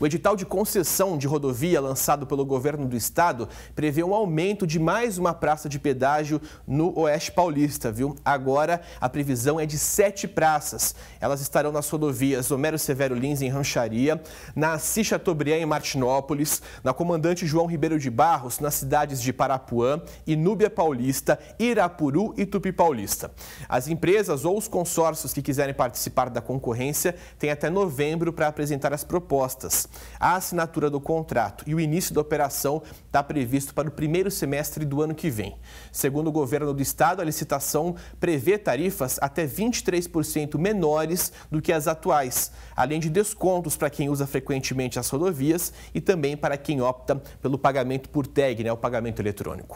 O edital de concessão de rodovia lançado pelo governo do estado prevê um aumento de mais uma praça de pedágio no Oeste Paulista, viu? Agora a previsão é de sete praças. Elas estarão nas rodovias Homero Severo Lins em Rancharia, na Assis Chateaubriand em Martinópolis, na Comandante João Ribeiro de Barros, nas cidades de Parapuã, Inúbia Paulista, Irapuru e Tupi Paulista. As empresas ou os consórcios que quiserem participar da concorrência têm até novembro para apresentar as propostas. A assinatura do contrato e o início da operação está previsto para o primeiro semestre do ano que vem. Segundo o governo do estado, a licitação prevê tarifas até 23% menores do que as atuais, além de descontos para quem usa frequentemente as rodovias e também para quem opta pelo pagamento por tag, né, o pagamento eletrônico.